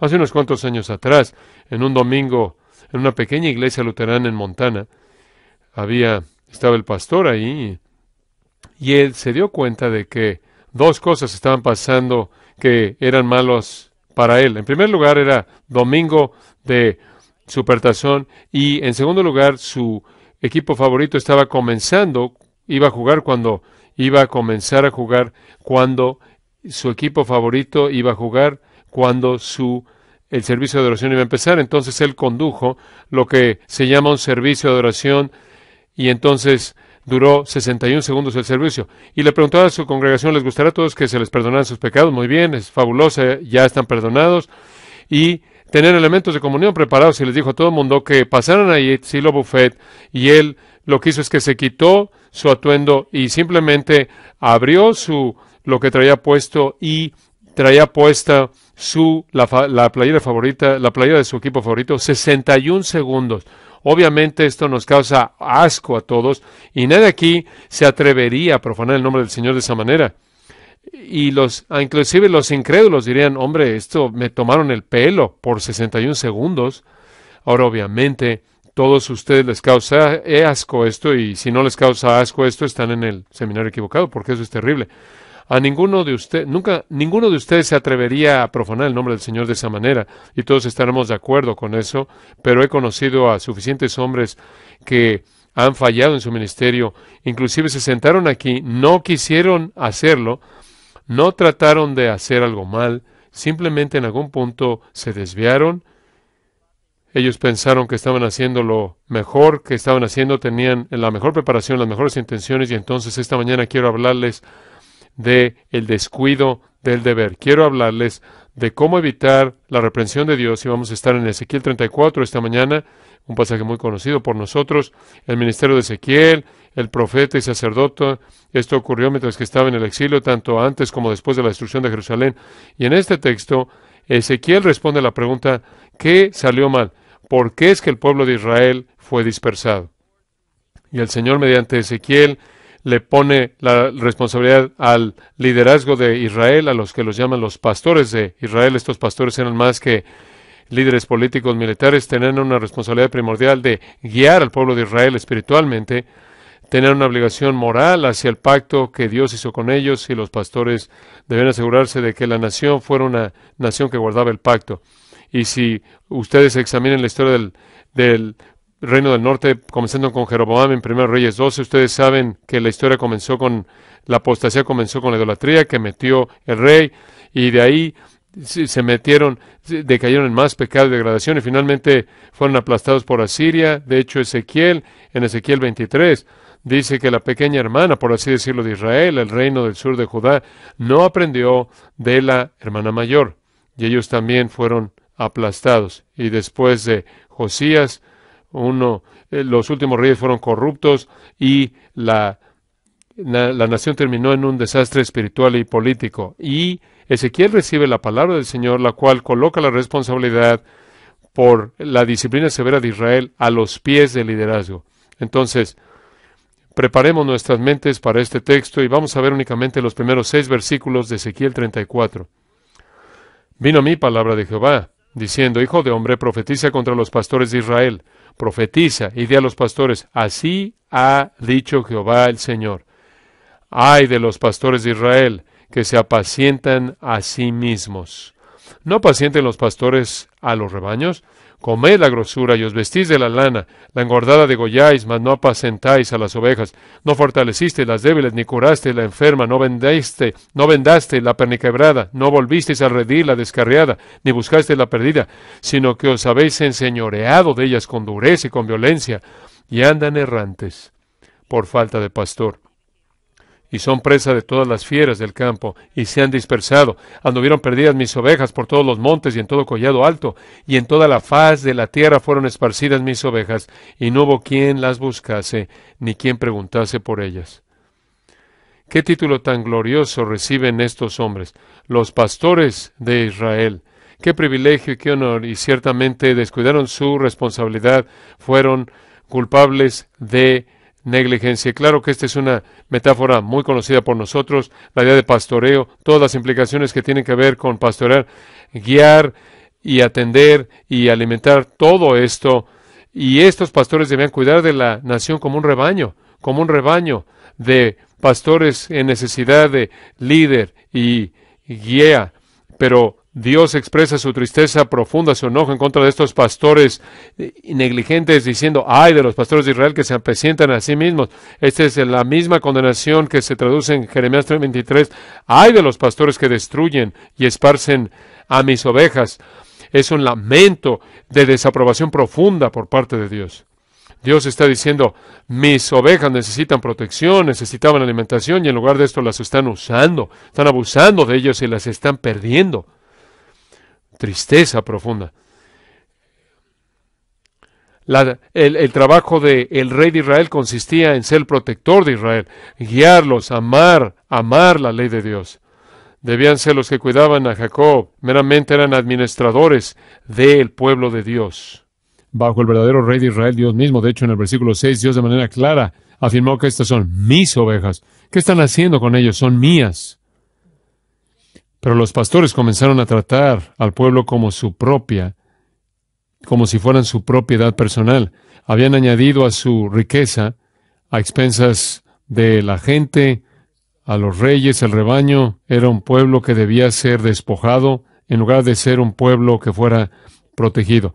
Hace unos cuantos años atrás, en un domingo, en una pequeña iglesia luterana en Montana, había estaba el pastor ahí y él se dio cuenta de que dos cosas estaban pasando que eran malos para él. En primer lugar era domingo de supertazón y en segundo lugar su equipo favorito estaba comenzando, iba a jugar cuando iba a comenzar a jugar cuando su equipo favorito iba a jugar cuando su el servicio de oración iba a empezar. Entonces él condujo lo que se llama un servicio de oración y entonces duró 61 segundos el servicio. Y le preguntaba a su congregación, ¿les gustará a todos que se les perdonaran sus pecados? Muy bien, es fabuloso, ya están perdonados. Y tener elementos de comunión preparados y les dijo a todo el mundo que pasaran ahí lo Buffet y él lo que hizo es que se quitó su atuendo y simplemente abrió su lo que traía puesto y traía puesta su, la, la, playera favorita, la playera de su equipo favorito, 61 segundos. Obviamente esto nos causa asco a todos y nadie aquí se atrevería a profanar el nombre del Señor de esa manera. Y los, inclusive los incrédulos dirían, hombre, esto me tomaron el pelo por 61 segundos. Ahora obviamente todos ustedes les causa eh, asco esto y si no les causa asco esto están en el seminario equivocado porque eso es terrible. A ninguno de usted, nunca, ninguno de ustedes se atrevería a profanar el nombre del Señor de esa manera, y todos estaremos de acuerdo con eso, pero he conocido a suficientes hombres que han fallado en su ministerio, inclusive se sentaron aquí, no quisieron hacerlo, no trataron de hacer algo mal, simplemente en algún punto se desviaron, ellos pensaron que estaban haciendo lo mejor que estaban haciendo, tenían la mejor preparación, las mejores intenciones y entonces esta mañana quiero hablarles de el descuido del deber. Quiero hablarles de cómo evitar la reprensión de Dios y vamos a estar en Ezequiel 34 esta mañana, un pasaje muy conocido por nosotros, el ministerio de Ezequiel, el profeta y sacerdote. Esto ocurrió mientras que estaba en el exilio, tanto antes como después de la destrucción de Jerusalén. Y en este texto, Ezequiel responde a la pregunta, ¿qué salió mal? ¿Por qué es que el pueblo de Israel fue dispersado? Y el Señor mediante Ezequiel le pone la responsabilidad al liderazgo de Israel, a los que los llaman los pastores de Israel. Estos pastores eran más que líderes políticos militares, tenían una responsabilidad primordial de guiar al pueblo de Israel espiritualmente, tenían una obligación moral hacia el pacto que Dios hizo con ellos y los pastores deben asegurarse de que la nación fuera una nación que guardaba el pacto. Y si ustedes examinen la historia del, del reino del norte, comenzando con Jeroboam en 1 Reyes 12. Ustedes saben que la historia comenzó con la apostasía, comenzó con la idolatría que metió el rey y de ahí se metieron, decayeron en más pecado y degradación y finalmente fueron aplastados por Asiria. De hecho, Ezequiel, en Ezequiel 23, dice que la pequeña hermana, por así decirlo, de Israel, el reino del sur de Judá, no aprendió de la hermana mayor y ellos también fueron aplastados. Y después de Josías, uno, eh, los últimos reyes fueron corruptos y la, la nación terminó en un desastre espiritual y político. Y Ezequiel recibe la palabra del Señor, la cual coloca la responsabilidad por la disciplina severa de Israel a los pies del liderazgo. Entonces, preparemos nuestras mentes para este texto y vamos a ver únicamente los primeros seis versículos de Ezequiel 34. Vino a mí palabra de Jehová diciendo, Hijo de hombre, profetiza contra los pastores de Israel, profetiza y di a los pastores, así ha dicho Jehová el Señor. Ay de los pastores de Israel, que se apacientan a sí mismos. ¿No apacienten los pastores a los rebaños? comed la grosura y os vestís de la lana, la engordada degolláis, mas no apacentáis a las ovejas, no fortaleciste las débiles, ni curaste la enferma, no vendaste, no vendaste la perniquebrada, no volvisteis a redir la descarriada, ni buscaste la perdida, sino que os habéis enseñoreado de ellas con dureza y con violencia, y andan errantes por falta de pastor y son presa de todas las fieras del campo, y se han dispersado. Anduvieron perdidas mis ovejas por todos los montes y en todo collado alto, y en toda la faz de la tierra fueron esparcidas mis ovejas, y no hubo quien las buscase, ni quien preguntase por ellas. Qué título tan glorioso reciben estos hombres, los pastores de Israel. Qué privilegio y qué honor, y ciertamente descuidaron su responsabilidad, fueron culpables de negligencia. Claro que esta es una metáfora muy conocida por nosotros, la idea de pastoreo, todas las implicaciones que tienen que ver con pastorear, guiar y atender y alimentar todo esto. Y estos pastores debían cuidar de la nación como un rebaño, como un rebaño de pastores en necesidad de líder y guía. Pero Dios expresa su tristeza profunda, su enojo en contra de estos pastores negligentes, diciendo, ay de los pastores de Israel que se presentan a sí mismos. Esta es la misma condenación que se traduce en Jeremías 3:23, ay de los pastores que destruyen y esparcen a mis ovejas. Es un lamento de desaprobación profunda por parte de Dios. Dios está diciendo, mis ovejas necesitan protección, necesitaban alimentación y en lugar de esto las están usando, están abusando de ellas y las están perdiendo tristeza profunda. el, trabajo del el rey de Israel consistía en ser el protector de Israel, guiarlos, amar, amar la ley de Dios. Debían ser los que cuidaban a Jacob, meramente eran administradores del pueblo de Dios. Bajo el verdadero rey de Israel, Dios mismo, de hecho en el versículo 6, Dios de manera clara afirmó que estas son mis ovejas. ¿Qué están haciendo con ellos? Son mías. Pero los pastores comenzaron a tratar al pueblo como su propia, como si fueran su propiedad personal. Habían añadido a su riqueza, a expensas de la gente, a los reyes, el rebaño, era un pueblo que debía ser despojado en lugar de ser un pueblo que fuera protegido.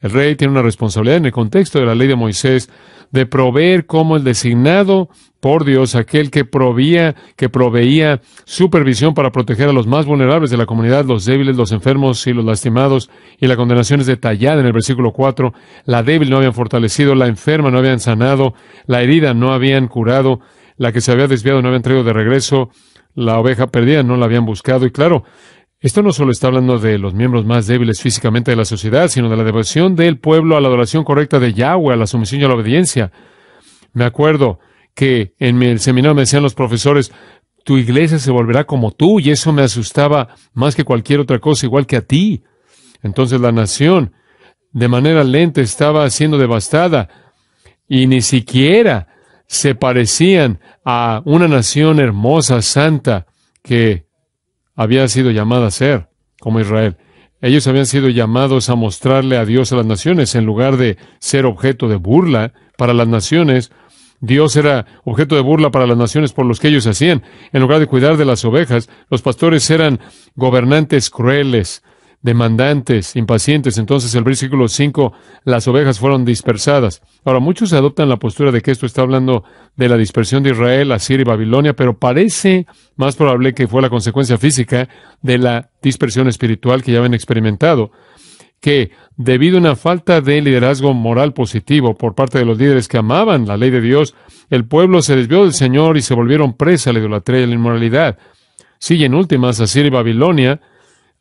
El rey tiene una responsabilidad en el contexto de la ley de Moisés de proveer como el designado por Dios, aquel que proveía, que proveía supervisión para proteger a los más vulnerables de la comunidad, los débiles, los enfermos y los lastimados. Y la condenación es detallada en el versículo 4. La débil no habían fortalecido, la enferma no habían sanado, la herida no habían curado, la que se había desviado no habían traído de regreso, la oveja perdida no la habían buscado. Y claro, esto no solo está hablando de los miembros más débiles físicamente de la sociedad, sino de la devoción del pueblo a la adoración correcta de Yahweh, a la sumisión y a la obediencia. Me acuerdo que en el seminario me decían los profesores, tu iglesia se volverá como tú, y eso me asustaba más que cualquier otra cosa, igual que a ti. Entonces la nación, de manera lenta, estaba siendo devastada, y ni siquiera se parecían a una nación hermosa, santa, que había sido llamada a ser, como Israel. Ellos habían sido llamados a mostrarle a Dios a las naciones, en lugar de ser objeto de burla para las naciones. Dios era objeto de burla para las naciones por los que ellos hacían. En lugar de cuidar de las ovejas, los pastores eran gobernantes crueles, demandantes, impacientes. Entonces el versículo 5, las ovejas fueron dispersadas. Ahora, muchos adoptan la postura de que esto está hablando de la dispersión de Israel, Asir y Babilonia, pero parece más probable que fue la consecuencia física de la dispersión espiritual que ya habían experimentado, que debido a una falta de liderazgo moral positivo por parte de los líderes que amaban la ley de Dios, el pueblo se desvió del Señor y se volvieron presa a la idolatría y la inmoralidad. Sí, y en últimas, Asir y Babilonia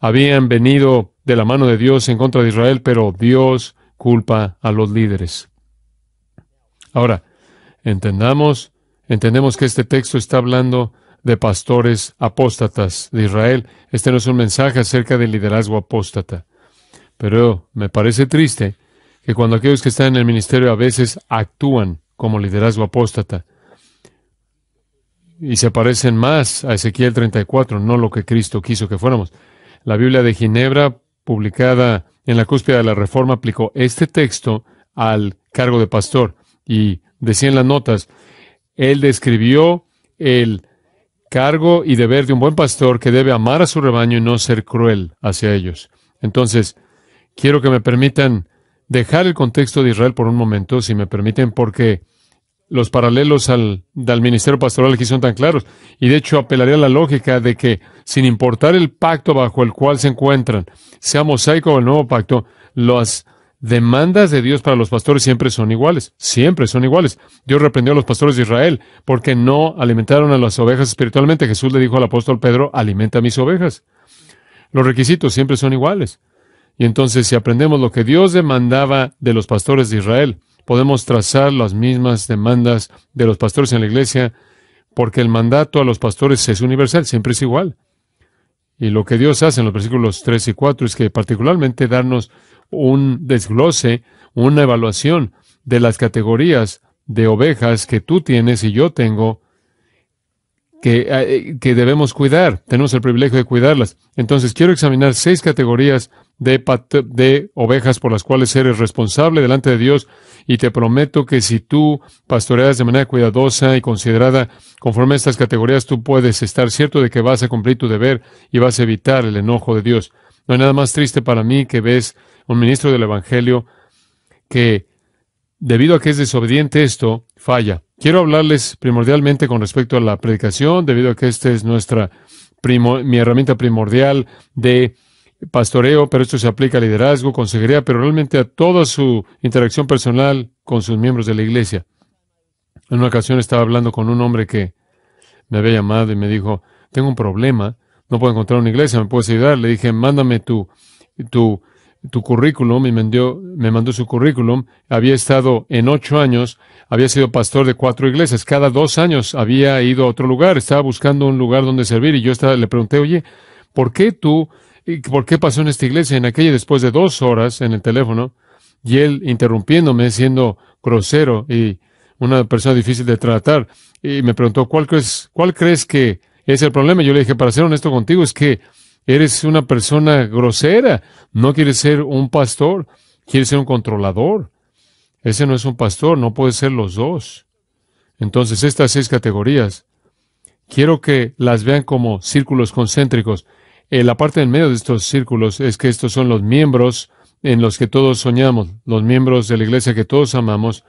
habían venido de la mano de Dios en contra de Israel, pero Dios culpa a los líderes. Ahora, entendamos, entendemos que este texto está hablando de pastores apóstatas de Israel. Este no es un mensaje acerca del liderazgo apóstata. Pero me parece triste que cuando aquellos que están en el ministerio a veces actúan como liderazgo apóstata y se parecen más a Ezequiel 34, no lo que Cristo quiso que fuéramos. La Biblia de Ginebra, publicada en la cúspide de la Reforma, aplicó este texto al cargo de pastor. Y decía en las notas, él describió el cargo y deber de un buen pastor que debe amar a su rebaño y no ser cruel hacia ellos. Entonces, quiero que me permitan dejar el contexto de Israel por un momento, si me permiten, porque los paralelos al, del ministerio pastoral aquí son tan claros. Y de hecho apelaría a la lógica de que sin importar el pacto bajo el cual se encuentran, sea mosaico o el nuevo pacto, las demandas de Dios para los pastores siempre son iguales, siempre son iguales. Dios reprendió a los pastores de Israel porque no alimentaron a las ovejas espiritualmente. Jesús le dijo al apóstol Pedro, alimenta mis ovejas. Los requisitos siempre son iguales. Y entonces si aprendemos lo que Dios demandaba de los pastores de Israel, podemos trazar las mismas demandas de los pastores en la iglesia, porque el mandato a los pastores es universal, siempre es igual. Y lo que Dios hace en los versículos 3 y 4 es que particularmente darnos un desglose, una evaluación de las categorías de ovejas que tú tienes y yo tengo que, eh, que debemos cuidar. Tenemos el privilegio de cuidarlas. Entonces, quiero examinar seis categorías de, de ovejas por las cuales eres responsable delante de Dios y te prometo que si tú pastoreas de manera cuidadosa y considerada conforme a estas categorías, tú puedes estar cierto de que vas a cumplir tu deber y vas a evitar el enojo de Dios. No hay nada más triste para mí que ves un ministro del Evangelio que debido a que es desobediente esto, falla. Quiero hablarles primordialmente con respecto a la predicación, debido a que esta es nuestra mi herramienta primordial de pastoreo, pero esto se aplica a liderazgo, consejería, pero realmente a toda su interacción personal con sus miembros de la iglesia. En una ocasión estaba hablando con un hombre que me había llamado y me dijo, tengo un problema, no puedo encontrar una iglesia, ¿me puedes ayudar? Le dije, mándame tu tu currículum y me, me mandó su currículum. Había estado en ocho años, había sido pastor de cuatro iglesias. Cada dos años había ido a otro lugar, estaba buscando un lugar donde servir y yo le pregunté, oye, ¿por qué tú, y por qué pasó en esta iglesia, en aquella, después de dos horas en el teléfono? Y él interrumpiéndome, siendo grosero y una persona difícil de tratar, y me preguntó, ¿cuál crees, cuál crees que es el problema? Yo le dije, para ser honesto contigo, es que Eres una persona grosera. No quieres ser un pastor, quieres ser un controlador. Ese no es un pastor, no puede ser los dos. Entonces, estas seis categorías, quiero que las vean como círculos concéntricos. En eh, la parte en medio de estos círculos es que estos son los miembros en los que todos soñamos, los miembros de la iglesia que todos amamos,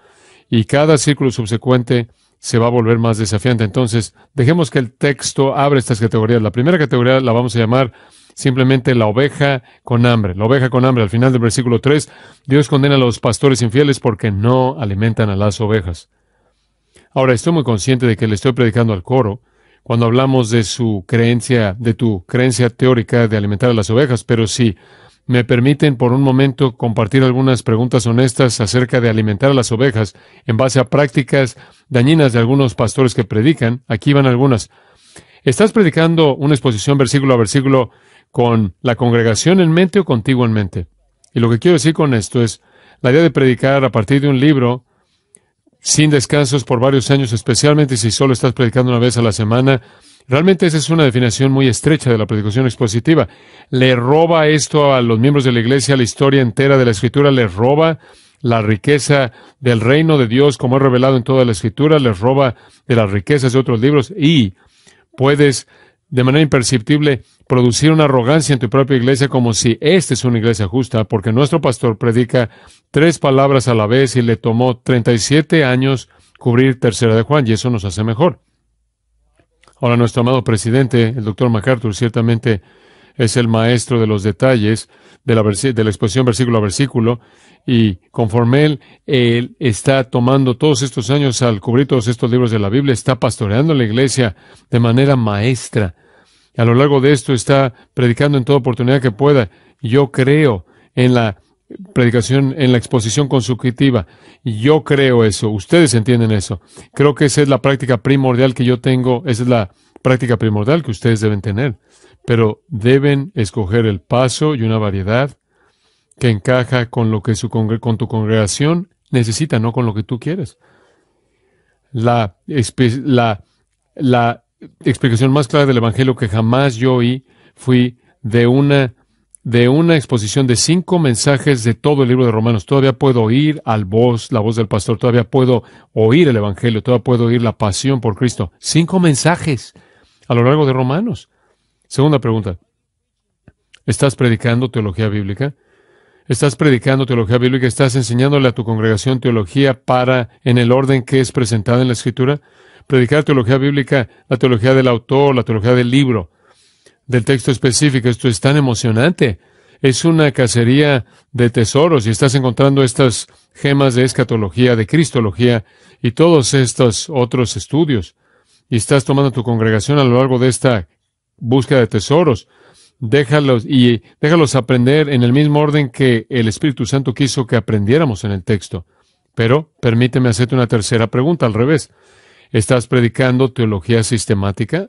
y cada círculo subsecuente se va a volver más desafiante. Entonces, dejemos que el texto abra estas categorías. La primera categoría la vamos a llamar simplemente la oveja con hambre. La oveja con hambre, al final del versículo 3, Dios condena a los pastores infieles porque no alimentan a las ovejas. Ahora, estoy muy consciente de que le estoy predicando al coro cuando hablamos de su creencia, de tu creencia teórica de alimentar a las ovejas, pero si me permiten por un momento compartir algunas preguntas honestas acerca de alimentar a las ovejas en base a prácticas dañinas de algunos pastores que predican, aquí van algunas. ¿Estás predicando una exposición versículo a versículo con la congregación en mente o contigo en mente? Y lo que quiero decir con esto es, la idea de predicar a partir de un libro sin descansos por varios años, especialmente si solo estás predicando una vez a la semana. Realmente esa es una definición muy estrecha de la predicación expositiva. Le roba esto a los miembros de la iglesia, la historia entera de la escritura, Le roba la riqueza del reino de Dios como es revelado en toda la escritura, Le roba de las riquezas de otros libros y puedes de manera imperceptible producir una arrogancia en tu propia iglesia como si esta es una iglesia justa, porque nuestro pastor predica tres palabras a la vez y le tomó 37 años cubrir Tercera de Juan y eso nos hace mejor. Ahora nuestro amado presidente, el doctor MacArthur, ciertamente es el maestro de los detalles de la, de la exposición versículo a versículo y conforme él, él, está tomando todos estos años al cubrir todos estos libros de la Biblia, está pastoreando la iglesia de manera maestra. A lo largo de esto está predicando en toda oportunidad que pueda. Yo creo en la predicación, en la exposición consecutiva. Yo creo eso. Ustedes entienden eso. Creo que esa es la práctica primordial que yo tengo. Esa es la práctica primordial que ustedes deben tener. Pero deben escoger el paso y una variedad que encaja con lo que su con tu congregación necesita, no con lo que tú quieres. La, la, explicación más clara del Evangelio que jamás yo oí fui de una, de una exposición de cinco mensajes de todo el libro de Romanos. Todavía puedo oír al voz, la voz del pastor, todavía puedo oír el Evangelio, todavía puedo oír la pasión por Cristo. Cinco mensajes a lo largo de Romanos. Segunda pregunta. ¿Estás predicando teología bíblica? Estás predicando teología bíblica, estás enseñándole a tu congregación teología para, en el orden que es presentada en la escritura, predicar teología bíblica, la teología del autor, la teología del libro, del texto específico. Esto es tan emocionante. Es una cacería de tesoros y estás encontrando estas gemas de escatología, de cristología y todos estos otros estudios. Y estás tomando a tu congregación a lo largo de esta búsqueda de tesoros déjalos y déjalos aprender en el mismo orden que el Espíritu Santo quiso que aprendiéramos en el texto. Pero permíteme hacerte una tercera pregunta al revés. ¿Estás predicando teología sistemática?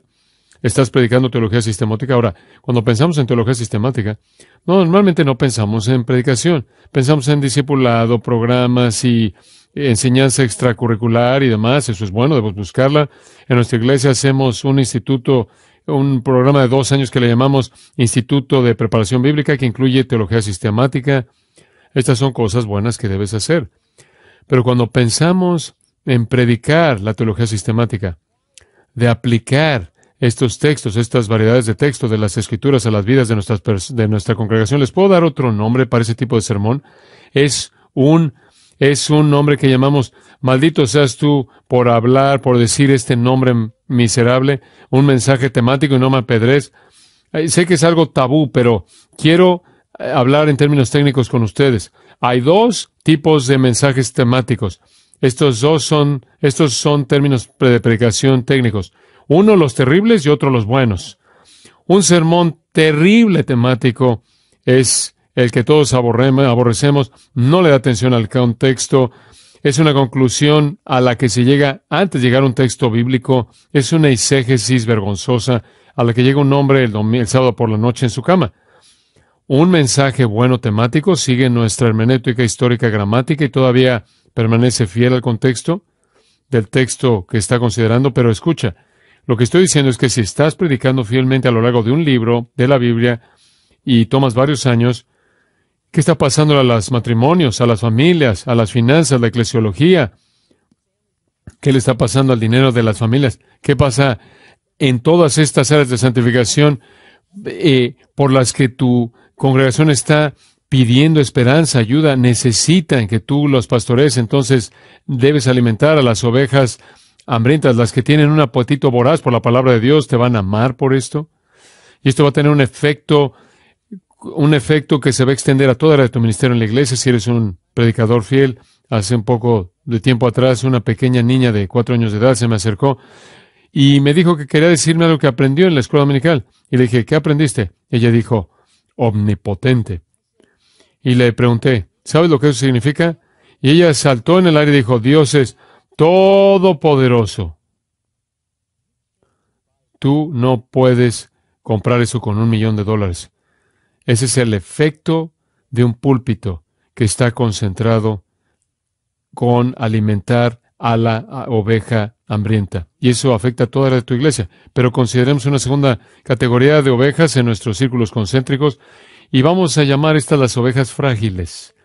¿Estás predicando teología sistemática? Ahora, cuando pensamos en teología sistemática, normalmente no pensamos en predicación, pensamos en discipulado, programas y enseñanza extracurricular y demás, eso es bueno, debemos buscarla. En nuestra iglesia hacemos un instituto un programa de dos años que le llamamos Instituto de Preparación Bíblica, que incluye teología sistemática. Estas son cosas buenas que debes hacer. Pero cuando pensamos en predicar la teología sistemática, de aplicar estos textos, estas variedades de textos de las escrituras a las vidas de, nuestras de nuestra congregación, les puedo dar otro nombre para ese tipo de sermón. Es un es un nombre que llamamos, maldito seas tú por hablar, por decir este nombre miserable, un mensaje temático y no me apedrez. Sé que es algo tabú, pero quiero eh, hablar en términos técnicos con ustedes. Hay dos tipos de mensajes temáticos. Estos dos son, estos son términos de predicación técnicos. Uno los terribles y otro los buenos. Un sermón terrible temático es el que todos aborrecemos, no le da atención al contexto, es una conclusión a la que se llega antes de llegar a un texto bíblico, es una iségesis vergonzosa a la que llega un hombre el, el sábado por la noche en su cama. Un mensaje bueno temático sigue nuestra hermenéutica histórica gramática y todavía permanece fiel al contexto del texto que está considerando, pero escucha, lo que estoy diciendo es que si estás predicando fielmente a lo largo de un libro de la Biblia y tomas varios años, ¿Qué está pasando a los matrimonios, a las familias, a las finanzas, a la eclesiología? ¿Qué le está pasando al dinero de las familias? ¿Qué pasa en todas estas áreas de santificación eh, por las que tu congregación está pidiendo esperanza, ayuda? Necesitan que tú los pastores, entonces debes alimentar a las ovejas hambrientas, las que tienen un apetito voraz por la palabra de Dios, te van a amar por esto. Y esto va a tener un efecto un efecto que se va a extender a toda la de tu ministerio en la iglesia si eres un predicador fiel. Hace un poco de tiempo atrás, una pequeña niña de cuatro años de edad se me acercó y me dijo que quería decirme algo que aprendió en la escuela dominical. Y le dije, ¿qué aprendiste? Ella dijo, omnipotente. Y le pregunté, ¿sabes lo que eso significa? Y ella saltó en el aire y dijo, Dios es todopoderoso. Tú no puedes comprar eso con un millón de dólares. Ese es el efecto de un púlpito que está concentrado con alimentar a la oveja hambrienta. Y eso afecta a toda la tu iglesia. Pero consideremos una segunda categoría de ovejas en nuestros círculos concéntricos y vamos a llamar estas las ovejas frágiles.